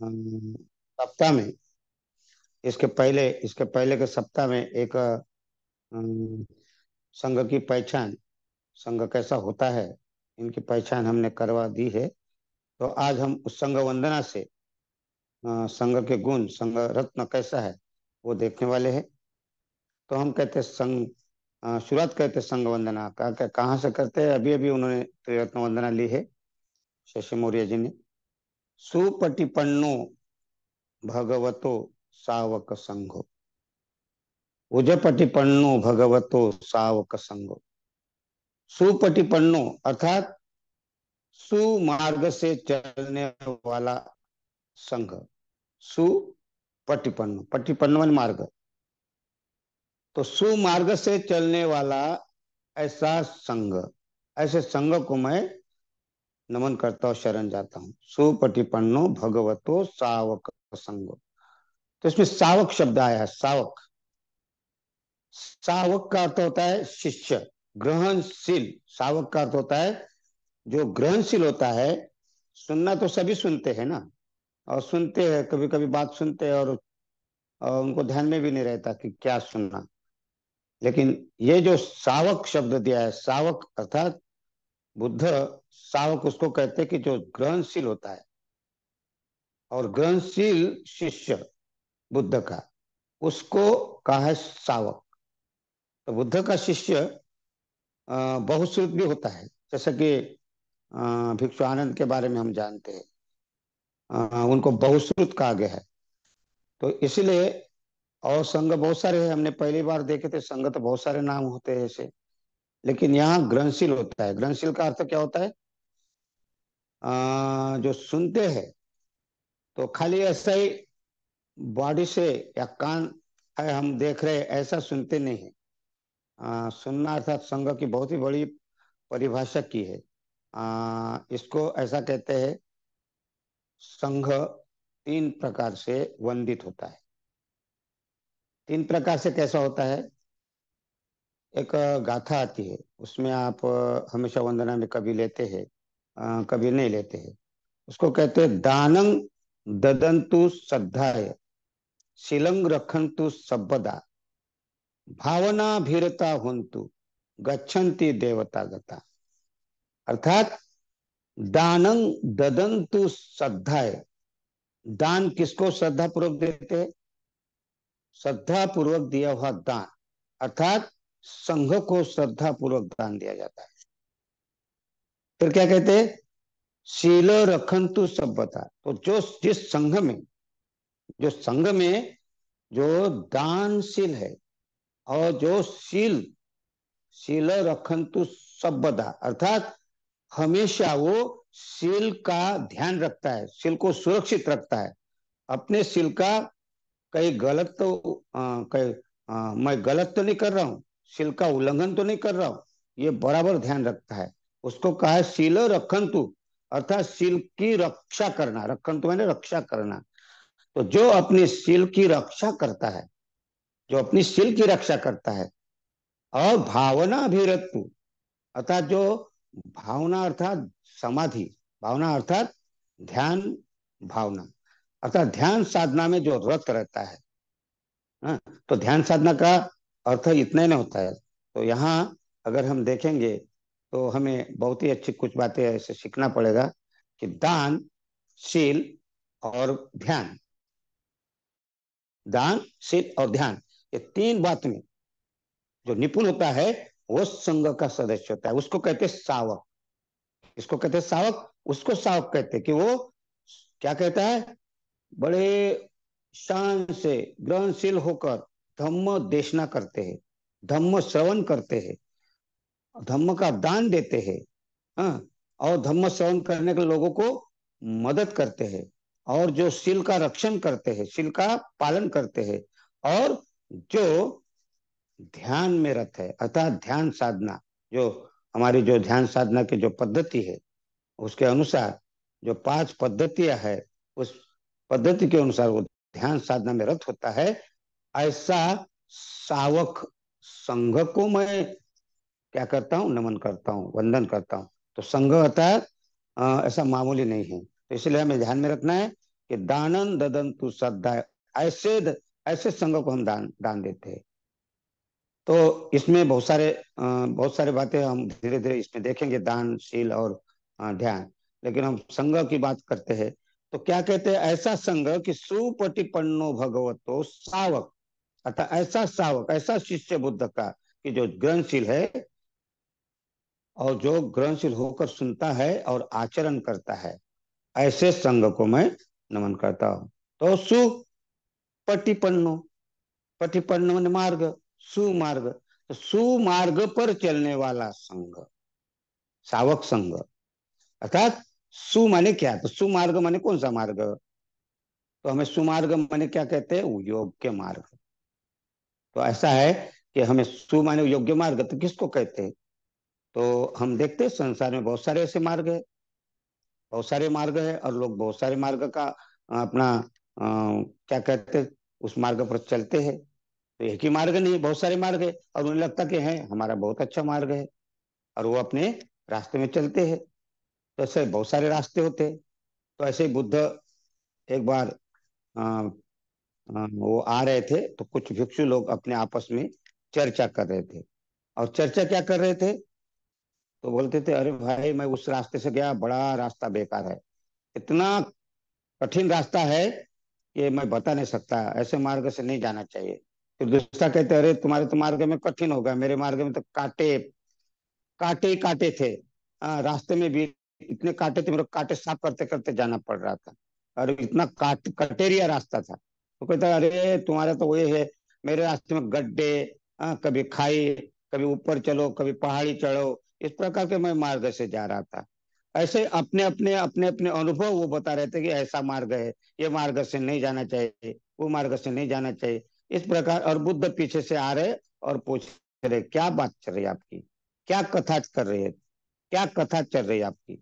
सप्ताह में इसके पहले इसके पहले के सप्ताह में एक संघ की पहचान संघ कैसा होता है इनकी पहचान हमने करवा दी है तो आज हम उस संघ वंदना से संघ के गुण संघ रत्न कैसा है वो देखने वाले हैं तो हम कहते संघ शुरुआत कहते संघ वंदना का कहाँ से करते हैं अभी अभी उन्होंने त्रिरत्न वंदना ली है शशि मौर्य जी ने सुपटिपन्नो भगवतो सावक संघो उजपटिपन्नो भगवतो सावक संघो सुपटिपन्नो अर्थात सुमार्ग से चलने वाला संघ सुपटिपन्नो पटिपन्नो मार्ग तो सुमार्ग से चलने वाला ऐसा संघ ऐसे संघ को मैं नमन करता हूँ शरण जाता हूँ सुपटिपन्नो भगवतो सावक संगो तो इसमें सावक शब्द आया है सावक सावक का अर्थ होता है शिष्य ग्रहणशील सावक का अर्थ होता है जो ग्रहणशील होता है सुनना तो सभी सुनते हैं ना और सुनते हैं कभी कभी बात सुनते हैं और, और उनको ध्यान में भी नहीं रहता कि क्या सुनना लेकिन ये जो सावक शब्द दिया है सावक अर्थात बुद्ध सावक उसको कहते हैं कि जो ग्रहणशील होता है और ग्रहणशील शिष्य बुद्ध का उसको कहा है सावक तो बुद्ध का शिष्य बहुश्रुत भी होता है जैसे कि भिक्षु आनंद के बारे में हम जानते हैं उनको बहुश्रुत कहा गया है तो इसलिए और संघ बहुत सारे हैं हमने पहली बार देखे थे संग तो बहुत सारे नाम होते हैं ऐसे लेकिन यहाँ ग्रहणशील होता है ग्रहणशील का अर्थ क्या होता है आ, जो सुनते हैं तो खाली ऐसा ही बॉडी से या कान है हम देख रहे ऐसा सुनते नहीं है आ, सुनना अर्थात संघ की बहुत ही बड़ी परिभाषा की है आ, इसको ऐसा कहते हैं संघ तीन प्रकार से वंदित होता है तीन प्रकार से कैसा होता है एक गाथा आती है उसमें आप हमेशा वंदना में कभी लेते हैं कभी नहीं लेते हैं उसको कहते हैं दानंग ददंतु श्रद्धाय शिलंग रखंतु सबदा भावना भीरता हंतु गच्छन्ति देवता गता अर्थात दानंग ददंतु श्रद्धाय दान किसको श्रद्धा पूर्वक देते श्रद्धा पूर्वक दिया हुआ दान अर्थात संघ को श्रद्धा पूर्वक दान दिया जाता है फिर क्या कहते हैं शील रखंतु सभ्यता तो जो जिस संघ में जो संघ में जो दानशील है और जो शील शील रखंतु सभ्यता अर्थात हमेशा वो शील का ध्यान रखता है शील को सुरक्षित रखता है अपने शील का कई गलत तो आ, कहीं आ, मैं गलत तो नहीं कर रहा हूं शील का उल्लंघन तो नहीं कर रहा हूं ये बराबर ध्यान रखता है उसको कहा है शील रखंतु अर्थात शील की रक्षा करना रखंतु मैंने रक्षा करना तो जो अपनी शील की रक्षा करता है जो अपनी शील की रक्षा करता है और भावना अभिरत्तु अर्थात जो भावना अर्थात समाधि भावना अर्थात ध्यान भावना अर्थात ध्यान साधना में जो रत रहता है ना? हाँ, तो ध्यान साधना का अर्थ इतना ही नहीं होता है तो यहाँ अगर हम देखेंगे तो हमें बहुत ही अच्छी कुछ बातें ऐसे सीखना पड़ेगा कि दान शील और ध्यान दान शील और ध्यान ये तीन बात में जो निपुण होता है वो संघ का सदस्य होता है उसको कहते सावक इसको कहते सावक उसको सावक कहते कि वो क्या कहता है बड़े शान से ग्रहणशील होकर धम्म देशना करते हैं धम्म श्रवण करते हैं धम्म का दान देते हैं हाँ, और धम्म श्रवण करने के लोगों को मदद करते हैं और जो शिल का रक्षण करते हैं शिल का पालन करते हैं और जो ध्यान में रथ है अर्थात ध्यान साधना जो हमारी जो ध्यान साधना की जो पद्धति है उसके अनुसार जो पांच पद्धतियां है उस पद्धति के अनुसार वो ध्यान साधना में रथ होता है ऐसा सावक संघ को मैं क्या करता हूँ नमन करता हूँ वंदन करता हूँ तो संघ होता है ऐसा मामूली नहीं है तो इसलिए हमें ध्यान में रखना है कि दानन ददन तु श्रद्धा ऐसे द, ऐसे संघ को हम दान दान देते हैं तो इसमें बहुत सारे बहुत सारे बातें हम धीरे धीरे इसमें देखेंगे दान शील और ध्यान लेकिन हम संघ की बात करते हैं तो क्या कहते हैं ऐसा संघ कि सुपटिपन्नो भगवतो सावक अतः ऐसा सावक ऐसा शिष्य बुद्ध का कि जो ग्रहणशील है और जो ग्रहणशील होकर सुनता है और आचरण करता है ऐसे संघ को मैं नमन करता हूं तो सु पटिपन्नो पटिपन्नो मार्ग सुमार्ग तो सुमार्ग पर चलने वाला संघ सावक संघ अर्थात सु माने क्या तो सुमार्ग माने कौन सा मार्ग तो हमें सुमार्ग माने क्या कहते हैं योग्य मार्ग तो ऐसा है कि हमें सुमानव योग्य मार्ग तो किसको कहते हैं तो हम देखते हैं संसार में बहुत सारे ऐसे मार्ग है बहुत सारे मार्ग है और लोग बहुत सारे मार्ग का अपना आ, क्या कहते उस मार्ग पर चलते हैं तो एक ही मार्ग नहीं बहुत सारे मार्ग है और उन्हें लगता कि है हमारा बहुत अच्छा मार्ग है और वो अपने रास्ते में चलते हैं तो ऐसे बहुत सारे रास्ते होते हैं तो ऐसे ही बुद्ध एक बार हाँ, वो आ रहे थे तो कुछ भिक्षु लोग अपने आपस में चर्चा कर रहे थे और चर्चा क्या कर रहे थे तो बोलते थे अरे भाई मैं उस रास्ते से गया बड़ा रास्ता बेकार है इतना कठिन रास्ता है कि मैं बता नहीं सकता ऐसे मार्ग से नहीं जाना चाहिए फिर तो दूसरा कहते अरे तुम्हारे तो मार्ग में कठिन होगा मेरे मार्ग में तो कांटे कांटे काटे थे आ, हाँ, रास्ते में भी इतने कांटे थे मेरे कांटे साफ करते करते जाना पड़ रहा था और इतना काट कटेरिया रास्ता था वो कहता अरे तुम्हारा तो वही है मेरे रास्ते में गड्ढे हाँ, कभी खाई कभी ऊपर चलो कभी पहाड़ी चढ़ो इस प्रकार के मैं मार्ग से जा रहा था ऐसे अपने अपने अपने अपने अनुभव वो बता रहे थे कि ऐसा मार्ग है ये मार्ग से नहीं जाना चाहिए वो मार्ग से नहीं जाना चाहिए इस प्रकार और बुद्ध पीछे से आ रहे और पूछ रहे क्या बात चल रही है आपकी क्या कथा कर रही है क्या कथा चल रही है आपकी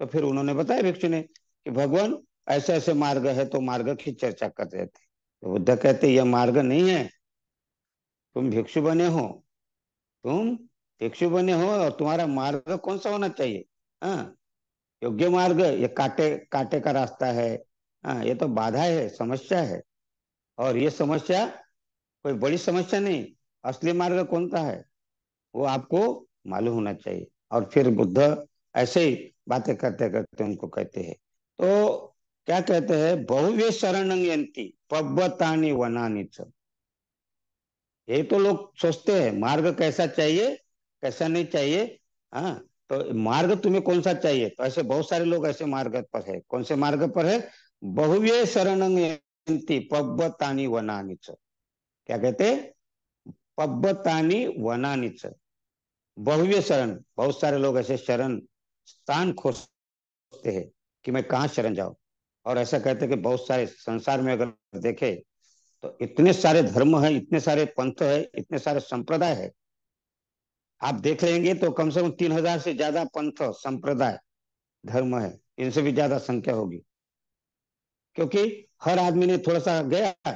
तो फिर उन्होंने बताया भिक्षु ने कि भगवान ऐसे ऐसे मार्ग है तो मार्ग की चर्चा कर रहे थे तो बुद्ध कहते यह मार्ग नहीं है तुम भिक्षु बने हो तुम भिक्षु बने हो और तुम्हारा मार्ग कौन सा होना चाहिए आ? हाँ, योग्य मार्ग ये काटे काटे का रास्ता है आ, हाँ, ये तो बाधा है समस्या है और ये समस्या कोई बड़ी समस्या नहीं असली मार्ग कौन सा है वो आपको मालूम होना चाहिए और फिर बुद्ध ऐसे ही बातें करते करते उनको कहते हैं तो क्या कहते हैं भव्य शरणंगयंती पब्बतानी वनानी ये तो लोग सोचते हैं मार्ग कैसा चाहिए कैसा नहीं चाहिए हाँ तो मार्ग तुम्हें कौन सा चाहिए तो ऐसे बहुत सारे लोग ऐसे मार्ग पर है कौन से मार्ग पर है बहुव्य शरण पब्बतानी वनानी क्या कहते हैं वनानी बहुव्य शरण बहुत सारे लोग ऐसे शरण स्थान खोजते हैं कि मैं कहा शरण जाऊं और ऐसा कहते कि बहुत सारे संसार में अगर देखे तो इतने सारे धर्म है इतने सारे पंथ है इतने सारे संप्रदाय है आप देख लेंगे तो कम से कम तीन हजार से ज्यादा पंथ संप्रदाय धर्म है इनसे भी ज्यादा संख्या होगी क्योंकि हर आदमी ने थोड़ा सा गया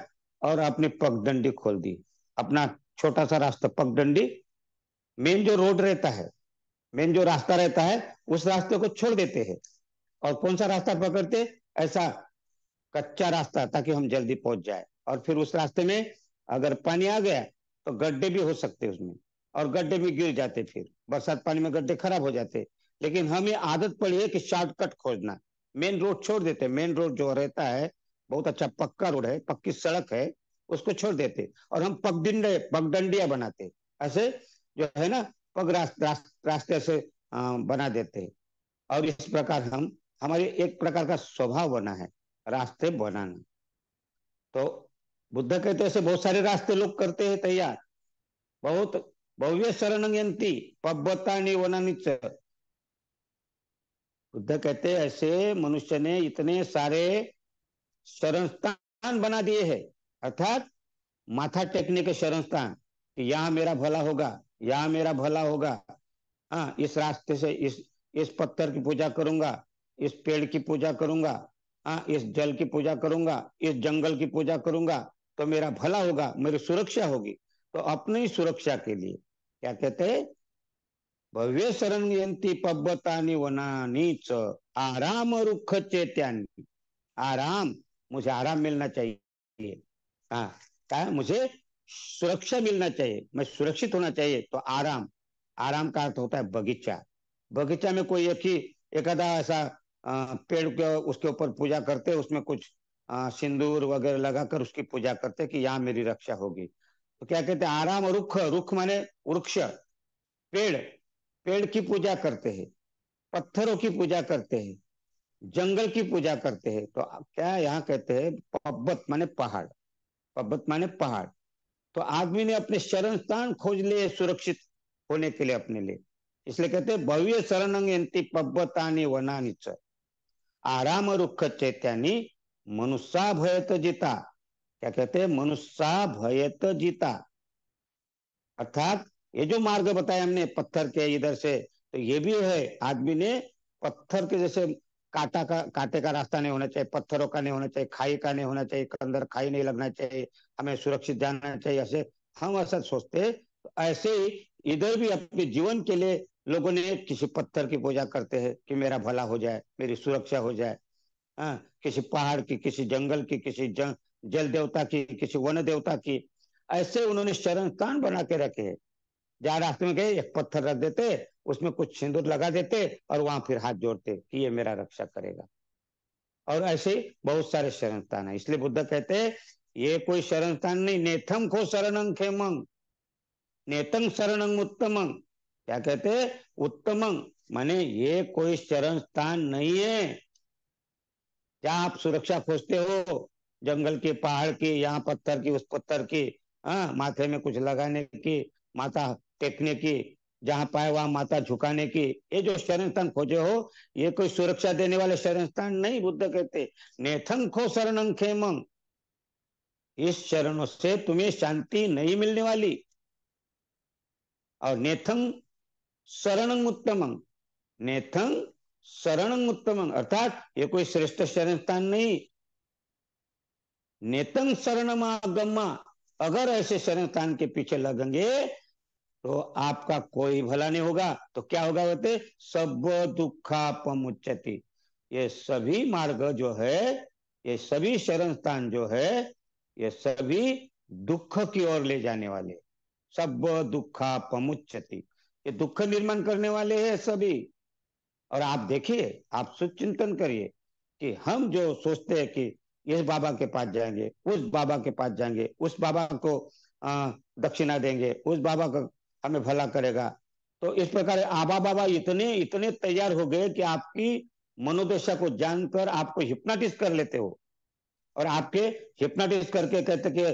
और अपनी पगडंडी खोल दी अपना छोटा सा रास्ता पगडंडी मेन जो रोड रहता है मेन जो रास्ता रहता है उस रास्ते को छोड़ देते हैं और कौन सा रास्ता पकड़ते ऐसा कच्चा रास्ता ताकि हम जल्दी पहुंच जाए और फिर उस रास्ते में अगर पानी आ गया तो गड्ढे भी हो सकते उसमें और गड्ढे भी गिर जाते फिर बरसात पानी में गड्ढे खराब हो जाते लेकिन हमें आदत पड़ी है कि शॉर्टकट खोजना मेन रोड छोड़ देते मेन रोड जो रहता है बहुत अच्छा पक्का रोड है पक्की सड़क है उसको छोड़ देते और हम पगडंडे पगडंडिया बनाते ऐसे जो है ना पग रास्ते रास, रास्ते से बना देते और इस प्रकार हम हमारे एक प्रकार का स्वभाव बना है रास्ते बनाना तो बुद्ध कहते ऐसे बहुत सारे रास्ते लोग करते हैं तैयार बहुत भव्य शरण पब्बतानी वनानी बुद्ध कहते ऐसे मनुष्य ने इतने सारे शरण स्थान बना दिए हैं अर्थात माथा टेकने के शरण स्थान कि यहाँ मेरा भला होगा यहाँ मेरा भला होगा हाँ इस रास्ते से इस इस पत्थर की पूजा करूंगा इस पेड़ की पूजा करूंगा हाँ इस जल की पूजा करूंगा इस जंगल की पूजा करूंगा तो मेरा भला होगा मेरी सुरक्षा होगी तो अपनी सुरक्षा के लिए क्या कहते हैं भव्य शरणी पब्बतानी वनानी च आराम रुख चेत्यानी आराम मुझे आराम मिलना चाहिए हाँ क्या मुझे सुरक्षा मिलना चाहिए मैं सुरक्षित होना चाहिए तो आराम आराम का अर्थ होता है बगीचा बगीचा में कोई एक ही एक ऐसा पेड़ के उसके ऊपर पूजा करते उसमें कुछ सिंदूर वगैरह लगाकर उसकी पूजा करते कि यहाँ मेरी रक्षा होगी तो क्या कहते हैं आराम रुख रुख माने वृक्ष पेड़ पेड़ की पूजा करते हैं पत्थरों की पूजा करते हैं जंगल की पूजा करते हैं तो क्या यहाँ कहते हैं पब्बत माने पहाड़ पब्बत माने पहाड़ तो आदमी ने अपने शरण स्थान खोज लिए सुरक्षित होने के लिए अपने लिए इसलिए कहते हैं भव्य शरण पब्बतानी वनानी चर आराम रुख चैत्यानी मनुष्य भयत जीता क्या कहते हैं मनुष्य भयत जीता अर्थात ये जो मार्ग बताया हमने पत्थर के इधर से तो ये भी है आदमी ने पत्थर के जैसे काटा का काटे का रास्ता नहीं होना चाहिए पत्थरों का नहीं होना चाहिए खाई का नहीं होना चाहिए अंदर खाई नहीं लगना चाहिए हमें सुरक्षित जाना चाहिए ऐसे हम ऐसा सोचते तो ऐसे ही इधर भी अपने जीवन के लिए लोगों ने किसी पत्थर की पूजा करते हैं कि मेरा भला हो जाए मेरी सुरक्षा हो जाए आ, हाँ, किसी पहाड़ की किसी जंगल की किसी जंग, जल देवता की किसी वन देवता की ऐसे उन्होंने शरण कान बना के रखे है जहाँ रास्ते में गए एक पत्थर रख देते उसमें कुछ सिंदूर लगा देते और वहां फिर हाथ जोड़ते कि ये मेरा रक्षा करेगा और ऐसे बहुत सारे शरण स्थान है इसलिए बुद्ध कहते हैं ये कोई शरण स्थान नहीं नेथम खो शरण खेमंग नेतंग शरण उत्तम क्या कहते उत्तम माने ये कोई शरण स्थान नहीं है क्या आप सुरक्षा खोजते हो जंगल के पहाड़ की यहाँ पत्थर की उस पत्थर की आ, हाँ, माथे में कुछ लगाने की माता टेकने की जहाँ पाए वहां माता झुकाने की ये जो शरण स्थान खोजे हो ये कोई सुरक्षा देने वाले शरण स्थान नहीं बुद्ध कहते खो शरण खेमंग इस शरणों से तुम्हें शांति नहीं मिलने वाली और नेथंग शरणंग उत्तमंग नेथंग शरणंग उत्तमंग अर्थात ये कोई श्रेष्ठ शरण स्थान नहीं नेतंग शरणमागमा अगर ऐसे शरण स्थान के पीछे लगेंगे तो आपका कोई भला नहीं होगा तो क्या होगा बोलते सब दुखा पमुचती ये सभी मार्ग जो है ये सभी शरण स्थान जो है ये सभी दुख की ओर ले जाने वाले सब दुखा पमुचती ये दुख निर्माण करने वाले हैं सभी और आप देखिए आप सुच चिंतन करिए कि हम जो सोचते हैं कि इस बाबा के पास जाएंगे उस बाबा के पास जाएंगे उस बाबा को दक्षिणा देंगे उस बाबा का हमें भला करेगा तो इस प्रकार आबा बाबा इतने इतने तैयार हो गए कि आपकी मनोदशा को जानकर आपको हिप्नाटिस कर लेते हो और आपके हिप्नाटिस करके कहते कि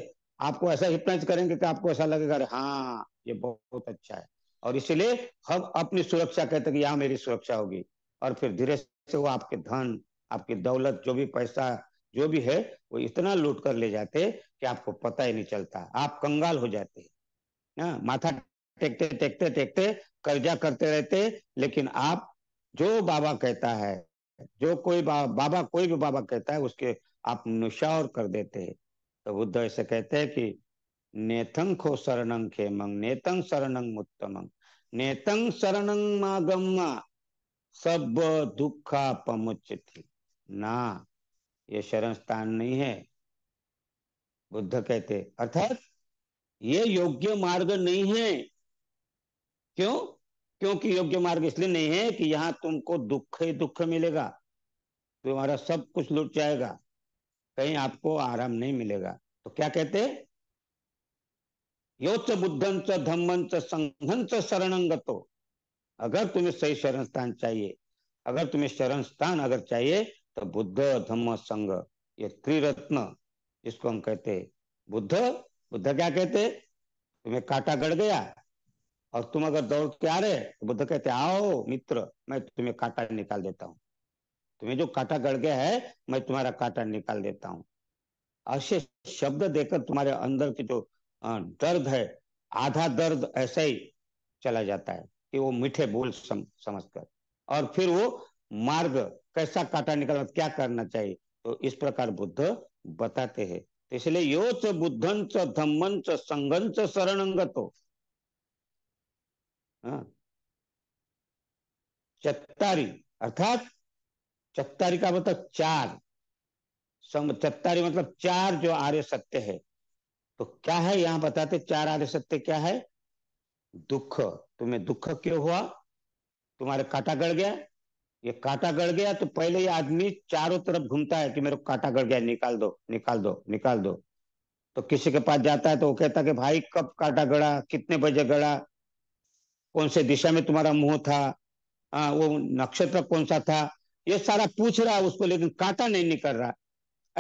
आपको ऐसा हिप्नाइज करेंगे कि आपको ऐसा लगेगा अरे हाँ ये बहुत अच्छा है और इसलिए हम अपनी सुरक्षा कहते हैं कि यहाँ मेरी सुरक्षा होगी और फिर धीरे से वो आपके धन आपकी दौलत जो भी पैसा जो भी है वो इतना लूट कर ले जाते कि आपको पता ही नहीं चलता आप कंगाल हो जाते ना माथा टेकते टेकते टेकते कर्जा करते रहते लेकिन आप जो बाबा कहता है जो कोई बा, बाबा कोई भी बाबा कहता है उसके आप और कर देते हैं तो बुद्ध ऐसे कहते हैं कि नेतंग खो शरणं खेमंग नेतंग शरणं मुत्तमंग नेतंग शरणं मागम्मा सब दुखा पमुच थी ना ये शरण स्थान नहीं है बुद्ध कहते अर्थात ये योग्य मार्ग नहीं है क्यों क्योंकि योग्य मार्ग इसलिए नहीं है कि यहां तुमको दुख ही दुख मिलेगा तुम्हारा सब कुछ लुट जाएगा कहीं आपको आराम नहीं मिलेगा तो क्या कहते योच बुद्धं च धम्मं च संघं च शरणंगतो अगर तुम्हें सही शरण स्थान चाहिए अगर तुम्हें शरण स्थान अगर चाहिए तो बुद्ध धम्म संघ ये त्रिरत्न इसको हम कहते बुद्ध बुद्ध क्या कहते तुम्हें काटा गड़ गया और तुम अगर दौड़ के आ रहे तो बुद्ध कहते आओ मित्र मैं तुम्हें कांटा निकाल देता हूँ तुम्हें जो काटा गड़ गया है मैं तुम्हारा काटा निकाल देता हूं ऐसे शब्द देकर तुम्हारे अंदर की जो दर्द है आधा दर्द ऐसा ही चला जाता है कि वो मीठे बोल सम, समझ कर और फिर वो मार्ग कैसा काटा निकालना क्या करना चाहिए तो इस प्रकार बुद्ध बताते हैं तो इसलिए यो च बुद्धन च धम्मन च संगन च शरणंगतो हाँ। चत्तारी अर्थात चतारी का मतलब चार चतारी मतलब चार जो आर्य सत्य है तो क्या है यहां बताते चार आर्य सत्य क्या है दुख तुम्हें दुख क्यों हुआ तुम्हारे काटा गड़ गया ये काटा गड़ गया तो पहले ये आदमी चारों तरफ घूमता है कि मेरे को काटा गड़ गया निकाल दो निकाल दो निकाल दो तो किसी के पास जाता है तो वो कहता कि भाई कब काटा गड़ा कितने बजे गड़ा कौन से दिशा में तुम्हारा मुंह था आ, हाँ, वो नक्षत्र कौन सा था ये सारा पूछ रहा है उसको लेकिन काटा नहीं निकल रहा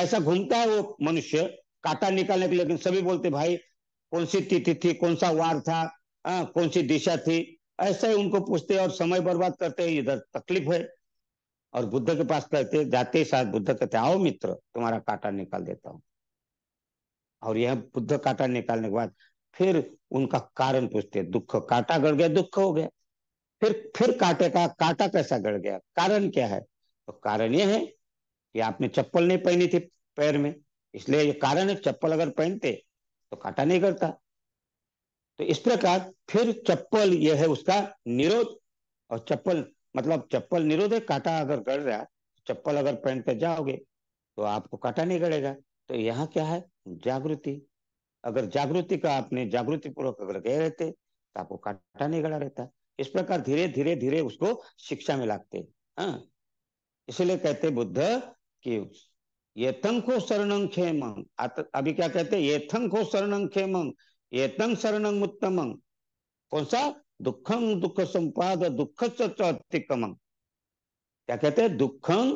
ऐसा घूमता है वो मनुष्य काटा निकालने के लेकिन सभी बोलते भाई कौन सी तिथि थी कौन सा वार था आ, हाँ, कौन सी दिशा थी ऐसा ही उनको पूछते और समय बर्बाद करते हैं इधर तकलीफ है और बुद्ध के पास कहते जाते ही साथ बुद्ध कहते आओ मित्र तुम्हारा काटा निकाल देता हूं और यह बुद्ध काटा निकालने के बाद फिर उनका कारण पूछते दुख काटा गड़ गया दुख हो गया फिर फिर काटे का काटा कैसा गड़ गया कारण क्या है तो कारण ये है कि आपने चप्पल नहीं पहनी थी पैर में इसलिए ये कारण है चप्पल अगर पहनते तो काटा नहीं करता तो इस प्रकार फिर चप्पल यह है उसका निरोध और चप्पल मतलब चप्पल निरोध है काटा अगर गड़ रहा चप्पल अगर पहनते जाओगे तो आपको काटा नहीं गड़ेगा तो यहाँ क्या है जागृति अगर जागृति का आपने जागृति पूर्वक अगर गए रहते तो आपको काटा नहीं गड़ा रहता इस प्रकार धीरे धीरे धीरे उसको शिक्षा में लागते हैं हाँ। इसलिए कहते बुद्ध कि ये तंखो शरणं खेम अभी क्या कहते ये तंखो शरणं खेम ये तंग शरणं उत्तम कौन सा दुखम दुख संपाद दुख से क्या कहते हैं दुखं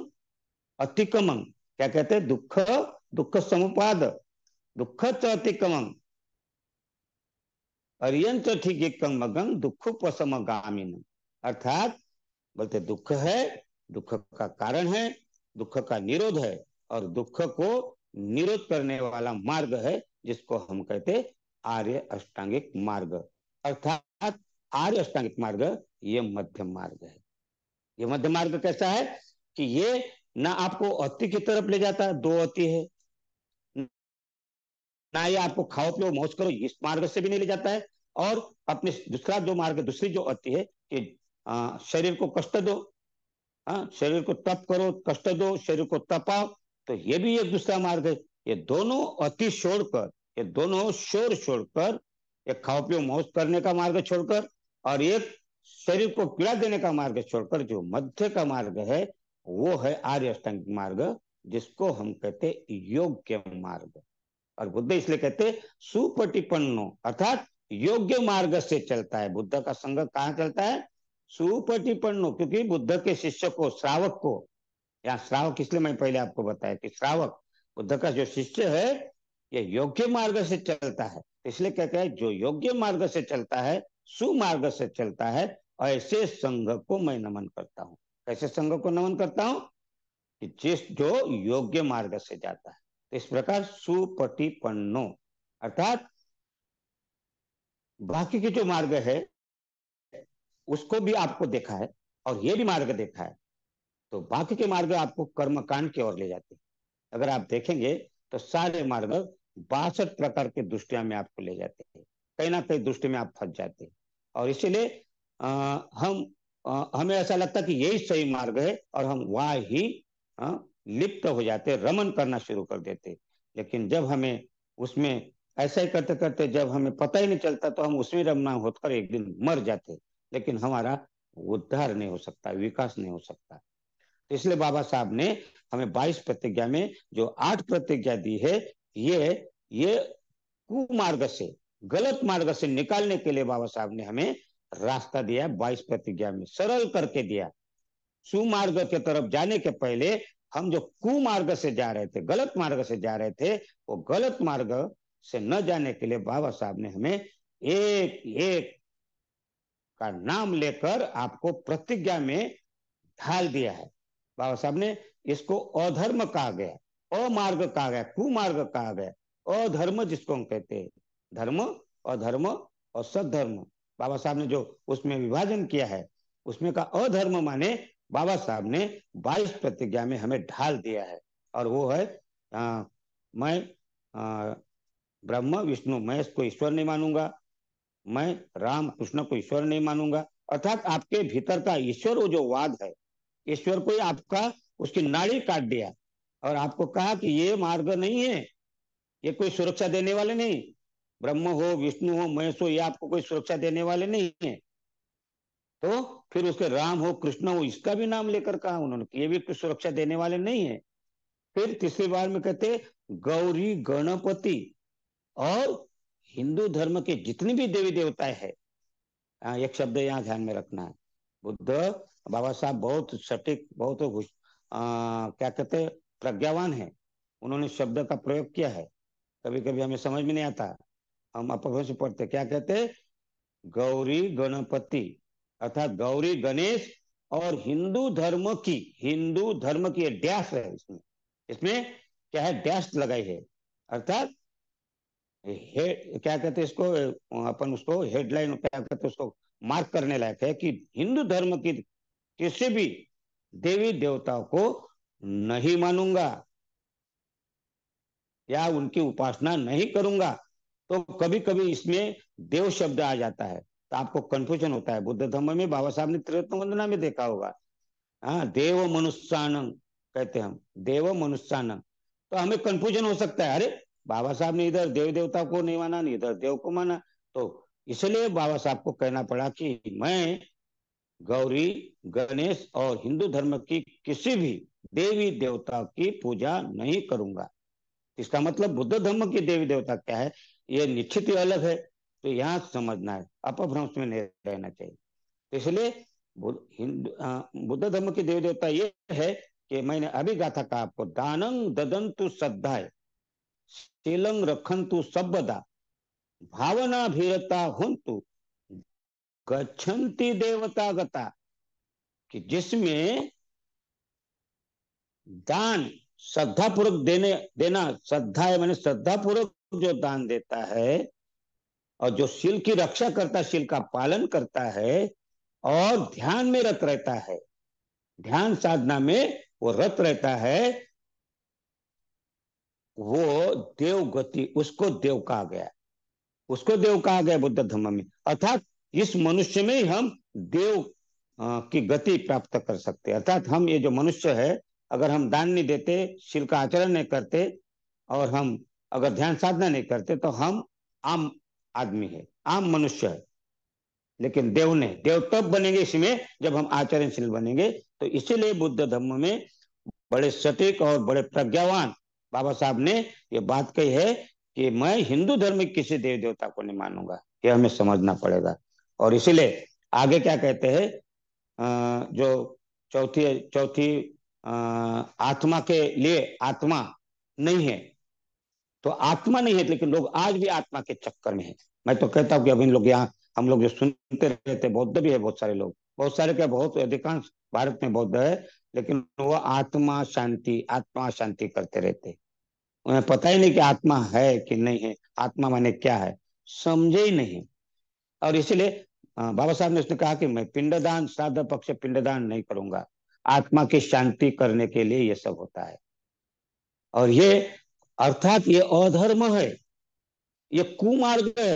अतिकम क्या कहते हैं दुख दुख समुपाद दुख चतिकम अर्यंत ठीक एक दुख पसम गामिन अर्थात बोलते दुख है दुख का कारण है दुख का निरोध है और दुख को निरोध करने वाला मार्ग है जिसको हम कहते आर्य अष्टांगिक मार्ग अर्थात आर्य अष्टांगिक मार्ग ये मध्यम मार्ग है ये मध्य मार्ग कैसा है कि ये ना आपको अति की तरफ ले जाता है दो अति है ना ये आपको खाओ पियो मौज करो इस मार्ग से भी नहीं ले जाता है और अपने दूसरा जो मार्ग दूसरी जो अति है कि आ, शरीर को कष्ट दो हाँ शरीर को तप करो कष्ट दो शरीर को तपाओ तो ये भी एक दूसरा मार्ग है ये दोनों अति छोड़कर ये दोनों शोर छोड़कर एक खाओ पियो मौज करने का मार्ग छोड़कर और एक शरीर को पीड़ा देने का मार्ग छोड़कर जो मध्य का मार्ग है वो है आर्य अष्टांग मार्ग जिसको हम कहते योग्य मार्ग और बुद्ध इसलिए कहते सुपटिपन्नो अर्थात योग्य मार्ग से चलता है बुद्ध का संग कहा चलता है सुपटिपन्नो क्योंकि बुद्ध के शिष्य को श्रावक को यहाँ श्रावक इसलिए मैंने पहले आपको बताया कि श्रावक बुद्ध का जो शिष्य है ये योग्य मार्ग से चलता है इसलिए कहते हैं जो योग्य मार्ग से चलता है सुमार्ग से चलता है ऐसे संघ को मैं नमन करता हूँ कैसे संघ को नमन करता हूँ कि जिस जो योग्य मार्ग से जाता है तो इस प्रकार सुपटिपन्नो अर्थात बाकी के जो मार्ग है उसको भी आपको देखा है और ये भी मार्ग देखा है तो बाकी के मार्ग आपको कर्म कांड की ओर ले जाते हैं अगर आप देखेंगे तो सारे मार्ग बासठ प्रकार के दृष्टिया में आपको ले जाते हैं कहीं ना कहीं दृष्टि में आप फंस जाते हैं और इसीलिए हम आ, हमें ऐसा लगता है कि यही सही मार्ग है और हम वहां ही आ, लिप्त हो जाते रमन करना शुरू कर देते लेकिन जब हमें उसमें ऐसा ही करते करते जब हमें पता ही नहीं चलता तो हम उसमें रमना होकर एक दिन मर जाते लेकिन हमारा उद्धार नहीं हो सकता विकास नहीं हो सकता तो इसलिए बाबा साहब ने हमें 22 प्रतिज्ञा में जो आठ प्रतिज्ञा दी है ये ये कुमार्ग से गलत मार्ग से निकालने के लिए बाबा साहब ने हमें रास्ता दिया बाईस प्रतिज्ञा में सरल करके दिया सुमार्ग के तरफ जाने के पहले हम जो कुमार्ग से जा रहे थे गलत मार्ग से जा रहे थे वो गलत मार्ग से न जाने के लिए बाबा साहब ने हमें एक एक का नाम लेकर आपको प्रतिज्ञा में ढाल दिया है बाबा साहब ने इसको अधर्म कहा गया अमार्ग कहा गया कुमार्ग कहा गया अधर्म जिसको हम कहते हैं धर्म अधर्म और सदधर्म बाबा साहब ने जो उसमें विभाजन किया है उसमें का अधर्म माने बाबा साहब ने बाईस प्रतिज्ञा में हमें ढाल दिया है और वो है आ, मैं आ, ब्रह्म विष्णु मैं इसको ईश्वर नहीं मानूंगा मैं राम कृष्ण को ईश्वर नहीं मानूंगा अर्थात आपके भीतर का ईश्वर वो जो वाद है ईश्वर को आपका उसकी नाड़ी काट दिया और आपको कहा कि ये मार्ग नहीं है ये कोई सुरक्षा देने वाले नहीं ब्रह्म हो विष्णु हो महेश हो ये आपको कोई सुरक्षा देने वाले नहीं है तो फिर उसके राम हो कृष्ण हो इसका भी नाम लेकर कहा उन्होंने ये भी कोई सुरक्षा देने वाले नहीं है फिर तीसरी बार में कहते गौरी गणपति और हिंदू धर्म के जितने भी देवी देवताएं है हाँ, एक शब्द यहाँ ध्यान में रखना है बुद्ध बाबा साहब बहुत सटीक बहुत आ, क्या कहते प्रज्ञावान है उन्होंने शब्द का प्रयोग किया है कभी कभी हमें समझ में नहीं आता हम अपभ्य से पढ़ते क्या कहते गौरी गणपति अर्थात गौरी गणेश और हिंदू धर्म की हिंदू धर्म की डैस है इसमें इसमें क्या है डैस लगाई है अर्थात हे, क्या कहते हैं इसको अपन उसको हेडलाइन क्या कहते उसको मार्क करने लायक है कि हिंदू धर्म की किसी भी देवी देवताओं को नहीं मानूंगा या उनकी उपासना नहीं करूंगा तो कभी कभी इसमें देव शब्द आ जाता है तो आपको कंफ्यूजन होता है बुद्ध धर्म में बाबा साहब ने त्रिवत्न वंदना में देखा होगा हाँ देव मनुष्यानंग कहते हम देव मनुष्यानंग तो हमें कंफ्यूजन हो सकता है अरे बाबा साहब ने इधर देव देवता को नहीं माना नहीं इधर देव को माना तो इसलिए बाबा साहब को कहना पड़ा कि मैं गौरी गणेश और हिंदू धर्म की किसी भी देवी देवता की पूजा नहीं करूंगा इसका मतलब बुद्ध धर्म की देवी देवता क्या है ये निश्चित ही अलग है तो यहाँ समझना है अपभ्रंश में नहीं रहना चाहिए तो इसलिए बुद्ध धर्म की देवी देवता ये है कि मैंने अभी गाथा कहा आपको दानंग ददंतु है શીલમ રખંતુ સબદા ભાવના ભીરતા huntu गच्छन्ति देवता गता कि जिसमें दान श्रद्धा पूर्वक देने देना श्रद्धा है मैंने श्रद्धा पूर्वक जो दान देता है और जो शील की रक्षा करता है शील का पालन करता है और ध्यान में रत रहता है ध्यान साधना में वो रत रहता है वो देव गति उसको देव कहा गया उसको देव कहा गया बुद्ध धर्म में अर्थात इस मनुष्य में ही हम देव की गति प्राप्त कर सकते अर्थात हम ये जो मनुष्य है अगर हम दान नहीं देते शिल का आचरण नहीं करते और हम अगर ध्यान साधना नहीं करते तो हम आम आदमी है आम मनुष्य है लेकिन देव ने देव तब बनेंगे इसमें जब हम आचरणशील बनेंगे तो इसीलिए बुद्ध धर्म में बड़े सटीक और बड़े प्रज्ञावान बाबा साहब ने ये बात कही है कि मैं हिंदू धर्म में किसी देवी देवता को नहीं मानूंगा ये हमें समझना पड़ेगा और इसीलिए आगे क्या कहते हैं जो चौथी चौथी आत्मा के लिए आत्मा नहीं है तो आत्मा नहीं है लेकिन लोग आज भी आत्मा के चक्कर में है मैं तो कहता हूँ कि अभी लोग यहाँ हम लोग जो सुनते रहते बौद्ध भी है बहुत सारे लोग बहुत सारे क्या बहुत अधिकांश भारत में बौद्ध है लेकिन वो आत्मा शांति आत्मा शांति करते रहते उन्हें पता ही नहीं कि आत्मा है कि नहीं है आत्मा माने क्या है समझे ही नहीं और इसीलिए बाबा साहब ने उसने कहा कि मैं पिंडदान श्राद्ध पक्ष पिंडदान नहीं करूंगा आत्मा की शांति करने के लिए ये सब होता है और ये अर्थात ये अधर्म है ये कुमार्ग है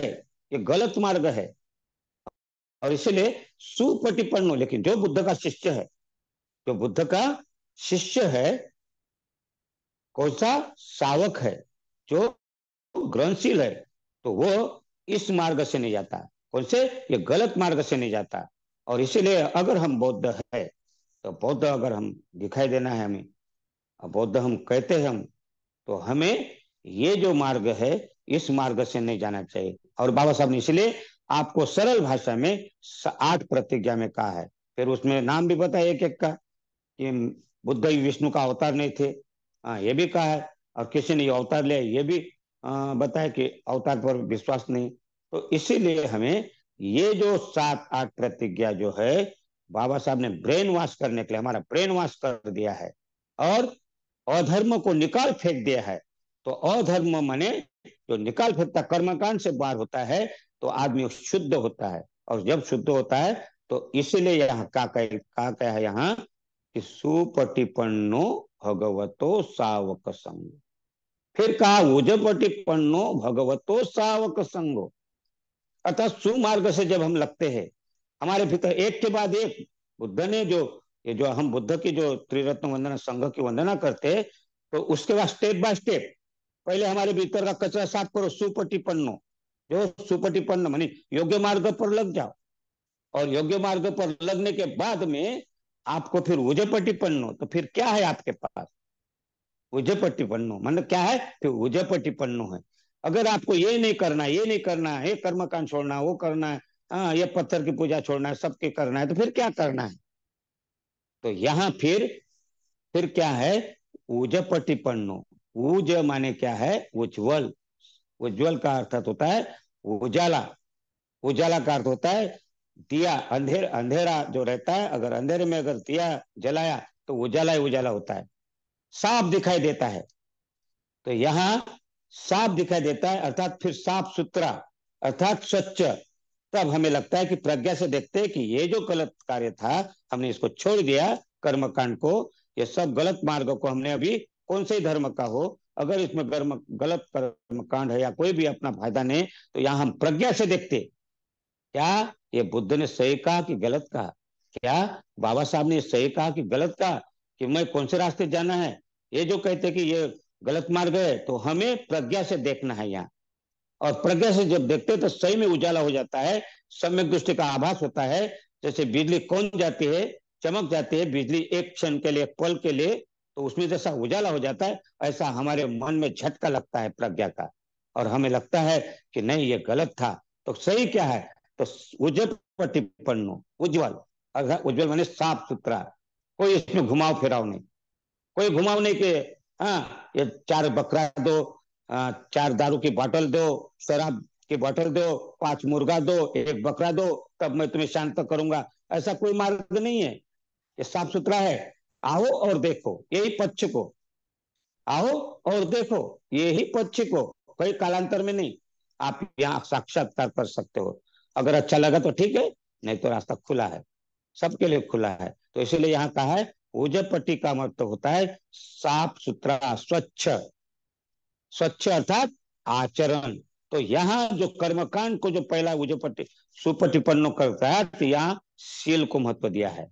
ये गलत मार्ग है और इसलिए सुपटिपन्न लेकिन जो बुद्ध का शिष्य है जो बुद्ध का शिष्य है कौन सा सावक है जो ग्रहणशील है तो वो इस मार्ग से नहीं जाता कौन से ये गलत मार्ग से नहीं जाता और इसीलिए अगर हम बौद्ध है तो बौद्ध अगर हम दिखाई देना है हमें बौद्ध हम कहते हैं हम तो हमें ये जो मार्ग है इस मार्ग से नहीं जाना चाहिए और बाबा साहब ने इसलिए आपको सरल भाषा में आठ प्रतिज्ञा में कहा है फिर उसमें नाम भी पता है एक एक का कि बुद्ध ही विष्णु का अवतार नहीं थे आ, हाँ, ये भी कहा है और किसी ने ये अवतार लिया ये भी बताया कि अवतार पर विश्वास नहीं तो इसीलिए हमें ये जो सात आठ प्रतिज्ञा जो है बाबा साहब ने ब्रेन वॉश करने के लिए हमारा ब्रेन वॉश कर दिया है और अधर्म को निकाल फेंक दिया है तो अधर्म मने जो निकाल फेंकता कर्मकांड से बाहर होता है तो आदमी शुद्ध होता है और जब शुद्ध होता है तो इसलिए यहाँ का कह का कह यहाँ कि सुपटिपन्नो भगवतो सावक संग फिर कहा उजपटिपन्नो भगवतो सावक संगो अतः सुमार्ग से जब हम लगते हैं हमारे भीतर एक के बाद एक बुद्ध ने जो ये जो हम बुद्ध की जो त्रिरत्न वंदना संघ की वंदना करते हैं तो उसके बाद स्टेप बाय स्टेप पहले हमारे भीतर का कचरा साफ करो सुपटिपन्नो जो सुपटिपन्न मनी योग्य मार्ग पर लग जाओ और योग्य मार्ग पर लगने के बाद में आपको फिर उजपटिपन्नो तो फिर क्या है आपके पास उजपटिपन्नो मतलब क्या है फिर उजपटिपन्नो है अगर आपको ये नहीं करना ये नहीं करना है कर्मकांड छोड़ना वो करना है हाँ ये पत्थर की पूजा छोड़ना है सबके करना है तो फिर क्या करना है तो यहाँ फिर फिर क्या है ऊजपटिपन्नो ऊज माने क्या है उज्ज्वल उज्ज्वल का अर्थ होता है उजाला उजाला का अर्थ होता है दिया अंधेर अंधेरा जो रहता है अगर अंधेरे में अगर दिया जलाया तो उजाला ही उजाला होता है साफ दिखाई देता है तो यहाँ साफ दिखाई देता है अर्थात फिर साफ सुथरा अर्थात स्वच्छ तब हमें लगता है कि प्रज्ञा से देखते हैं कि ये जो गलत कार्य था हमने इसको छोड़ दिया कर्मकांड को ये सब गलत मार्ग को हमने अभी कौन से धर्म का हो अगर इसमें कर्म गलत कर्म कांड है या कोई भी अपना फायदा नहीं तो यहाँ हम प्रज्ञा से देखते क्या ये बुद्ध ने सही कहा कि गलत कहा क्या बाबा साहब ने सही कहा कि गलत कहा कि मैं कौन से रास्ते जाना है ये जो कहते कि ये गलत मार्ग है तो हमें प्रज्ञा से देखना है यहाँ और प्रज्ञा से जब देखते तो सही में उजाला हो जाता है सम्यक दृष्टि का आभास होता है जैसे बिजली कौन जाती है चमक जाती है बिजली एक क्षण के लिए पल के लिए तो उसमें जैसा उजाला हो जाता है ऐसा हमारे मन में झटका लगता है प्रज्ञा का और हमें लगता है कि नहीं ये गलत था तो सही क्या है तो उज्जल टिप्पणो उज्जवल उज्जवल माने साफ सुथरा कोई इसमें घुमाव फिराव नहीं कोई घुमाव नहीं के हाँ ये चार बकरा दो आ, चार दारू की बॉटल दो शराब की बॉटल दो पांच मुर्गा दो एक बकरा दो तब मैं तुम्हें शांत करूंगा ऐसा कोई मार्ग नहीं है ये साफ सुथरा है आओ और देखो यही पक्ष को आओ और देखो यही पक्ष को कोई कालांतर में नहीं आप यहाँ साक्षात्कार कर सकते हो अगर अच्छा लगा तो ठीक है नहीं तो रास्ता खुला है सबके लिए खुला है तो इसीलिए यहाँ कहा है पट्टी का मतलब तो होता है साफ सुथरा स्वच्छ स्वच्छ अर्थात आचरण तो यहाँ जो कर्मकांड को जो पहला उजपट्टी सुपट्टिपन्न करता है तो यहाँ शील को महत्व दिया है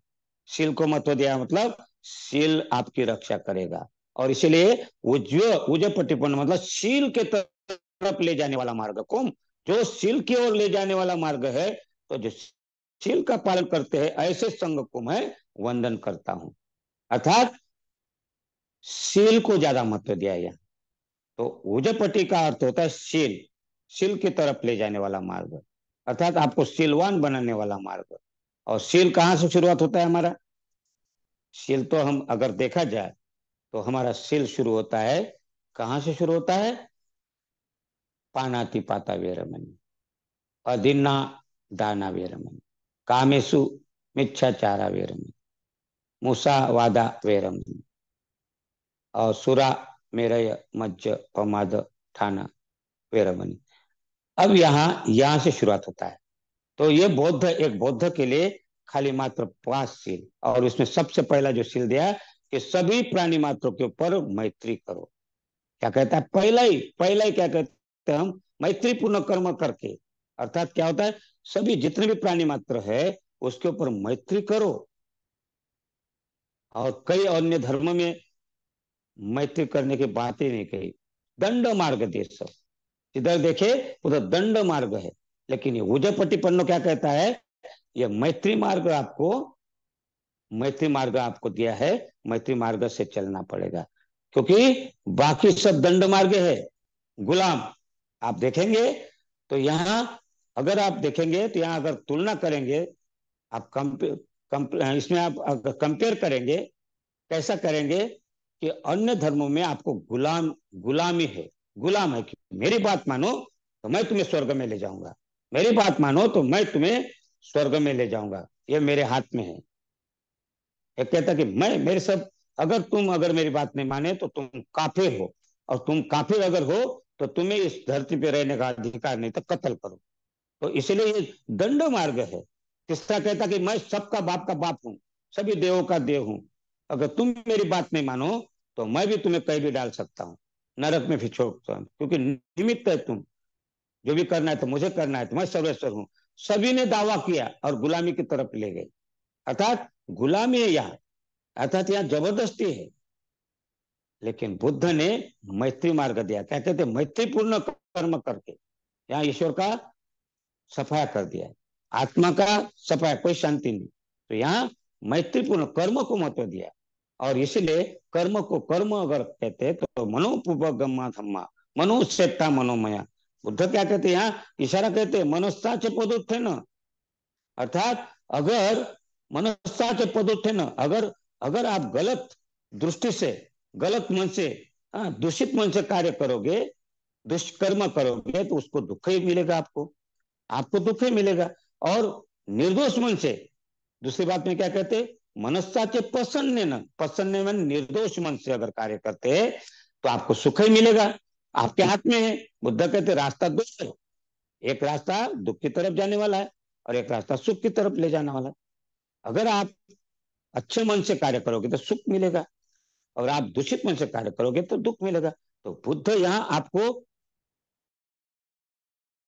शील को महत्व दिया मतलब शील आपकी रक्षा करेगा और इसलिए उज्व उज प्रतिपन्न मतलब शील के तरफ ले जाने वाला मार्ग कुंभ जो शील की ओर ले जाने वाला मार्ग है तो जो शील का पालन करते हैं ऐसे संघ को मैं वंदन करता हूं अर्थात शील को ज्यादा महत्व दिया यहां तो उजपटी का अर्थ होता है शील शील की तरफ ले जाने वाला मार्ग अर्थात आपको शीलवान बनाने वाला मार्ग और शील कहां से शुरुआत होता है हमारा सील तो हम अगर देखा जाए तो हमारा सील शुरू होता है कहां से शुरू होता है पानाति पाता वेरमणी अदिन्ना दाना वेरमणी कामेशु मिच्छाचारा वेरमणी मूसा वादा वेरमणी और सुरा मेरय मज्ज पमाद ठाना वेरमणी अब यहां यहां से शुरुआत होता है तो ये बौद्ध एक बौद्ध के लिए खाली मात्र पांच सील और उसमें सबसे पहला जो सील दिया कि सभी प्राणी मात्रों के ऊपर मैत्री करो क्या कहता है पहला ही पहला ही क्या कहते हैं हम मैत्रीपूर्ण कर्म करके अर्थात क्या होता है सभी जितने भी प्राणी मात्र है उसके ऊपर मैत्री करो और कई अन्य धर्म में मैत्री करने की बात ही नहीं कही दंड मार्ग देश इधर देखे उधर दंड मार्ग है लेकिन ये उजयपट्टी पन्नो क्या कहता है यह मैत्री मार्ग आपको मैत्री मार्ग आपको दिया है मैत्री मार्ग से चलना पड़ेगा क्योंकि बाकी सब दंड मार्ग है गुलाम आप देखेंगे तो यहां अगर आप देखेंगे तो यहां अगर तुलना करेंगे आप कंपेयर इसमें आप कंपेयर करेंगे कैसा करेंगे कि अन्य धर्मों में आपको गुलाम गुलामी है गुलाम है कि मेरी बात मानो तो मैं तुम्हें स्वर्ग में ले जाऊंगा मेरी बात मानो तो मैं तुम्हें स्वर्ग में ले जाऊंगा ये मेरे हाथ में है ये कहता कि मैं मेरे सब अगर तुम अगर मेरी बात नहीं माने तो तुम काफिर हो और तुम काफिर अगर हो तो तुम्हें इस धरती पे रहने का अधिकार नहीं तो कत्ल करो तो इसलिए ये दंड मार्ग है तीसरा कहता कि मैं सबका बाप का बाप हूँ सभी देवों का देव हूँ अगर तुम मेरी बात नहीं मानो तो मैं भी तुम्हें कहीं भी डाल सकता हूँ नरक में भी छोड़ता हूँ क्योंकि निमित्त है तुम जो भी करना है तो मुझे करना है तो मैं सर्वेश्वर हूँ सभी ने दावा किया और गुलामी की तरफ ले गई अर्थात गुलामी है यहाँ अर्थात यहाँ जबरदस्ती है लेकिन बुद्ध ने मैत्री मार्ग दिया कहते थे मैत्रीपूर्ण कर्म करके यहाँ ईश्वर का सफाया कर दिया आत्मा का सफाया कोई शांति नहीं तो यहाँ मैत्रीपूर्ण कर्म को महत्व दिया और इसलिए कर्म को कर्म अगर कहते तो मनोपूर्वक गम्मा धम्मा मनो सेता मनोमया उद्धव क्या कहते हैं इशारा कहते हैं मनस्ता उठे न अर्थात अगर मनस्ता च पदोत्थन अगर अगर आप गलत दृष्टि से गलत मन से हाँ, दूषित मन से कार्य करोगे दुष्कर्म करोगे तो उसको दुख ही मिलेगा आपको आपको दुख ही मिलेगा और निर्दोष मन से दूसरी बात में क्या कहते मनस्ता के प्रसन्न पसन्न प्रसन्न मन निर्दोष मन से अगर कार्य करते तो आपको सुख ही मिलेगा आपके हाथ में है बुद्ध कहते रास्ता दो है एक रास्ता दुख की तरफ जाने वाला है और एक रास्ता सुख की तरफ ले जाने वाला है अगर आप अच्छे मन से कार्य करोगे तो सुख मिलेगा और आप दूषित मन से कार्य करोगे तो दुख मिलेगा तो बुद्ध यहाँ आपको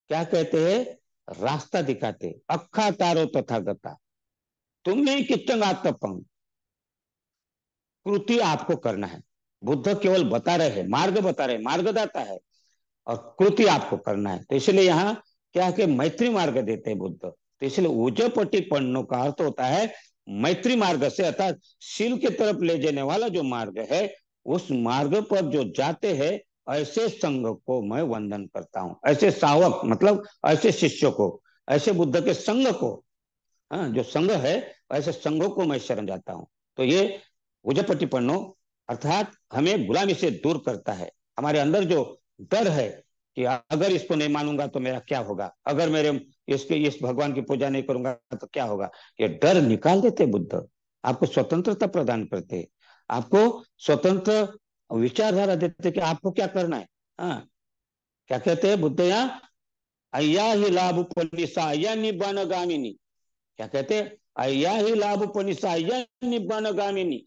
क्या कहते हैं रास्ता दिखाते अखा तारो तथा गता तुमने में किचंग आत्मपंग कृति आपको करना है बुद्ध केवल बता रहे हैं मार्ग बता रहे हैं मार्गदाता है और कृति आपको करना है तो इसलिए यहाँ क्या के मैत्री मार्ग देते हैं बुद्ध तो इसलिए उजपटी पन्नों का अर्थ होता है मैत्री मार्ग से अर्थात शिव की तरफ ले जाने वाला जो मार्ग है उस मार्ग पर जो जाते हैं ऐसे संघ को मैं वंदन करता हूँ ऐसे सावक मतलब ऐसे शिष्य को ऐसे बुद्ध के संघ को हाँ जो संघ है ऐसे संघों को मैं शरण जाता हूँ तो ये उजपट्टी पन्नों अर्थात हमें गुलामी से दूर करता है हमारे अंदर जो डर है कि अगर इसको नहीं मानूंगा तो मेरा क्या होगा अगर मेरे इसके इस भगवान की पूजा नहीं करूंगा तो क्या होगा ये डर निकाल देते बुद्ध आपको स्वतंत्रता प्रदान करते आपको स्वतंत्र विचारधारा देते कि आपको क्या करना है हाँ क्या कहते हैं बुद्ध यहाँ अय्या ही लाभ उपनिषा निब्बान गामिनी क्या कहते हैं अय्या ही लाभ उपनिषा निब्बान गामिनी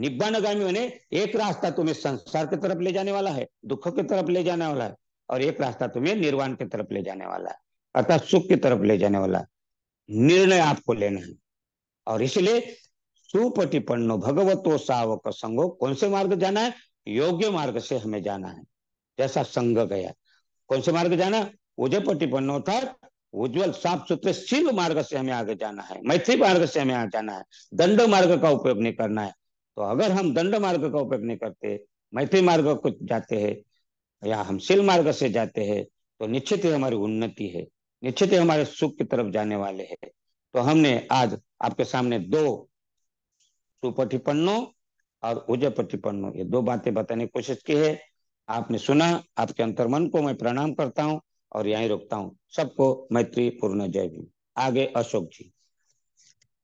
निब्बानगामी होने एक रास्ता तुम्हें संसार की तरफ ले जाने वाला है दुख की तरफ ले जाने वाला है और एक रास्ता तुम्हें निर्वाण की तरफ ले जाने वाला है अर्थात सुख की तरफ ले जाने वाला निर्णय आपको लेना है और इसलिए सुपटिपन्नो भगवतो सावक संगो कौन से मार्ग जाना है योग्य मार्ग से हमें जाना है जैसा संग गया कौन से मार्ग जाना उजय प्रतिपन्नो अर्थात उज्जवल साफ सुथरे शिव मार्ग से हमें आगे जाना है मैत्री मार्ग से हमें आगे जाना है दंड मार्ग का उपयोग नहीं करना है तो अगर हम दंड मार्ग का उपयोग नहीं करते मैत्री मार्ग को जाते हैं या हम शिल मार्ग से जाते हैं तो निश्चित ही हमारी उन्नति है निश्चित ही हमारे सुख की तरफ जाने वाले है तो हमने आज आपके सामने दो सुपटिपन्नों और उजय प्रतिपन्नों ये दो बातें बताने की कोशिश की है आपने सुना आपके अंतर्मन को मैं प्रणाम करता हूँ और यहीं रोकता हूँ सबको मैत्री पूर्ण जय भी आगे अशोक जी